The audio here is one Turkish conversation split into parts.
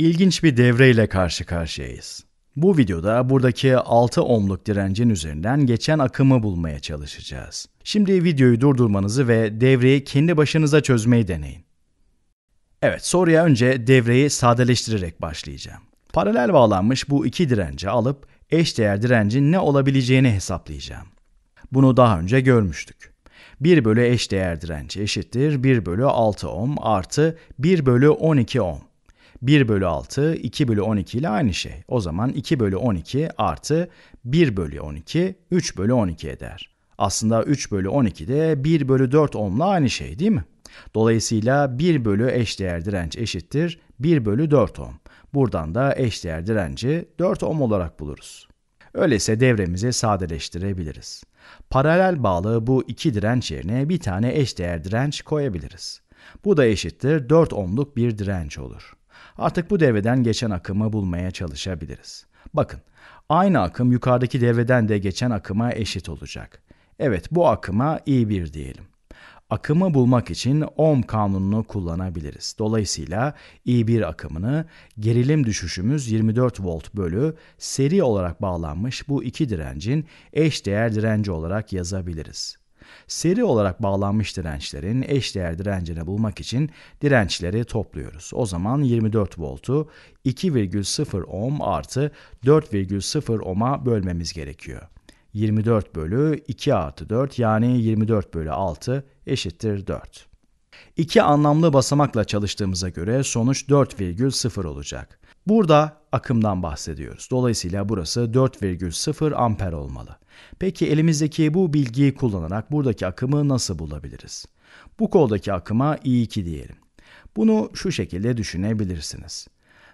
İlginç bir devreyle karşı karşıyayız. Bu videoda buradaki 6 ohmluk direncin üzerinden geçen akımı bulmaya çalışacağız. Şimdi videoyu durdurmanızı ve devreyi kendi başınıza çözmeyi deneyin. Evet, soruya önce devreyi sadeleştirerek başlayacağım. Paralel bağlanmış bu iki direnci alıp eşdeğer direncin ne olabileceğini hesaplayacağım. Bunu daha önce görmüştük. 1 bölü eşdeğer direnci eşittir 1 bölü 6 ohm artı 1 bölü 12 ohm. 1 bölü 6, 2 bölü 12 ile aynı şey. O zaman 2 bölü 12 artı 1 bölü 12, 3 bölü 12 eder. Aslında 3 bölü 12 de 1 bölü 4 ohmla aynı şey değil mi? Dolayısıyla 1 bölü eşdeğer direnç eşittir 1 bölü 4 ohm. Buradan da eşdeğer direnci 4 ohm olarak buluruz. Öyleyse devremizi sadeleştirebiliriz. Paralel bağlı bu iki direnç yerine bir tane eşdeğer direnç koyabiliriz. Bu da eşittir 4 ohmluk bir direnç olur. Artık bu devreden geçen akımı bulmaya çalışabiliriz. Bakın, aynı akım yukarıdaki devreden de geçen akıma eşit olacak. Evet, bu akıma i1 diyelim. Akımı bulmak için ohm kanununu kullanabiliriz. Dolayısıyla i1 akımını gerilim düşüşümüz 24 volt bölü seri olarak bağlanmış bu iki direncin eş değer direnci olarak yazabiliriz. Seri olarak bağlanmış dirençlerin eşdeğer direncini bulmak için dirençleri topluyoruz. O zaman 24 voltu 2,0 ohm artı 4,0 ohm'a bölmemiz gerekiyor. 24 bölü 2 artı 4 yani 24 bölü 6 eşittir 4. İki anlamlı basamakla çalıştığımıza göre sonuç 4,0 olacak. Burada akımdan bahsediyoruz. Dolayısıyla burası 4,0 amper olmalı. Peki elimizdeki bu bilgiyi kullanarak buradaki akımı nasıl bulabiliriz? Bu koldaki akıma I2 diyelim. Bunu şu şekilde düşünebilirsiniz.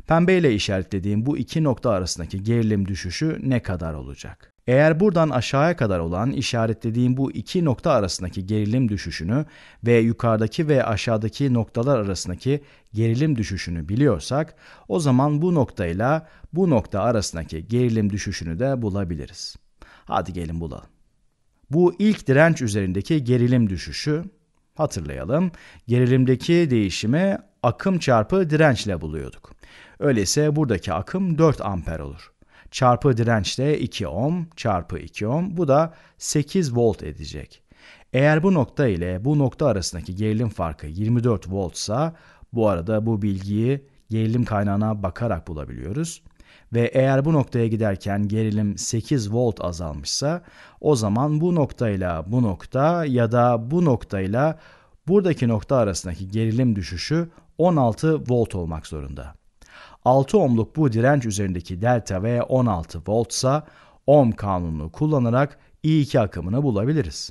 Pembe ile işaretlediğim bu iki nokta arasındaki gerilim düşüşü ne kadar olacak? Eğer buradan aşağıya kadar olan işaretlediğim bu iki nokta arasındaki gerilim düşüşünü ve yukarıdaki ve aşağıdaki noktalar arasındaki gerilim düşüşünü biliyorsak o zaman bu noktayla bu nokta arasındaki gerilim düşüşünü de bulabiliriz. Hadi gelin bulalım. Bu ilk direnç üzerindeki gerilim düşüşü hatırlayalım. Gerilimdeki değişimi akım çarpı dirençle buluyorduk. Öyleyse buradaki akım 4 amper olur çarpı direnç de 2 ohm çarpı 2 ohm bu da 8 volt edecek. Eğer bu nokta ile bu nokta arasındaki gerilim farkı 24 voltsa bu arada bu bilgiyi gerilim kaynağına bakarak bulabiliyoruz. Ve eğer bu noktaya giderken gerilim 8 volt azalmışsa o zaman bu noktayla bu nokta ya da bu noktayla buradaki nokta arasındaki gerilim düşüşü 16 volt olmak zorunda. 6 ohmluk bu direnç üzerindeki delta V 16 voltsa ohm kanunu kullanarak I2 akımını bulabiliriz.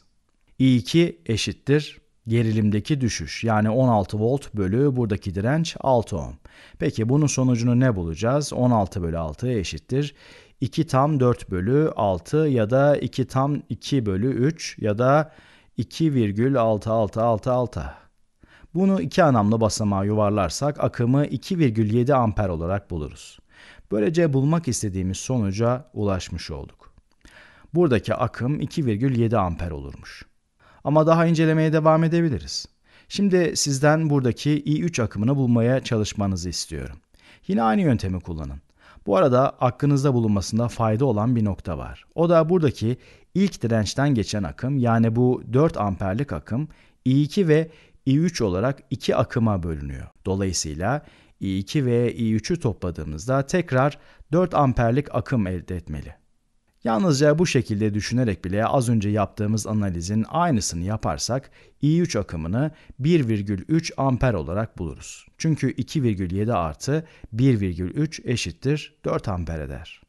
I2 eşittir gerilimdeki düşüş yani 16 volt bölü buradaki direnç 6 ohm. Peki bunun sonucunu ne bulacağız? 16 bölü 6 eşittir 2 tam 4 bölü 6 ya da 2 tam 2 bölü 3 ya da 2,6666. Bunu iki anamlı basamağa yuvarlarsak akımı 2,7 amper olarak buluruz. Böylece bulmak istediğimiz sonuca ulaşmış olduk. Buradaki akım 2,7 amper olurmuş. Ama daha incelemeye devam edebiliriz. Şimdi sizden buradaki i3 akımını bulmaya çalışmanızı istiyorum. Yine aynı yöntemi kullanın. Bu arada aklınızda bulunmasında fayda olan bir nokta var. O da buradaki ilk dirençten geçen akım yani bu 4 amperlik akım i2 ve i3 olarak iki akıma bölünüyor. Dolayısıyla i2 ve i3'ü topladığımızda tekrar 4 amperlik akım elde etmeli. Yalnızca bu şekilde düşünerek bile az önce yaptığımız analizin aynısını yaparsak i3 akımını 1,3 amper olarak buluruz. Çünkü 2,7 artı 1,3 eşittir 4 amper eder.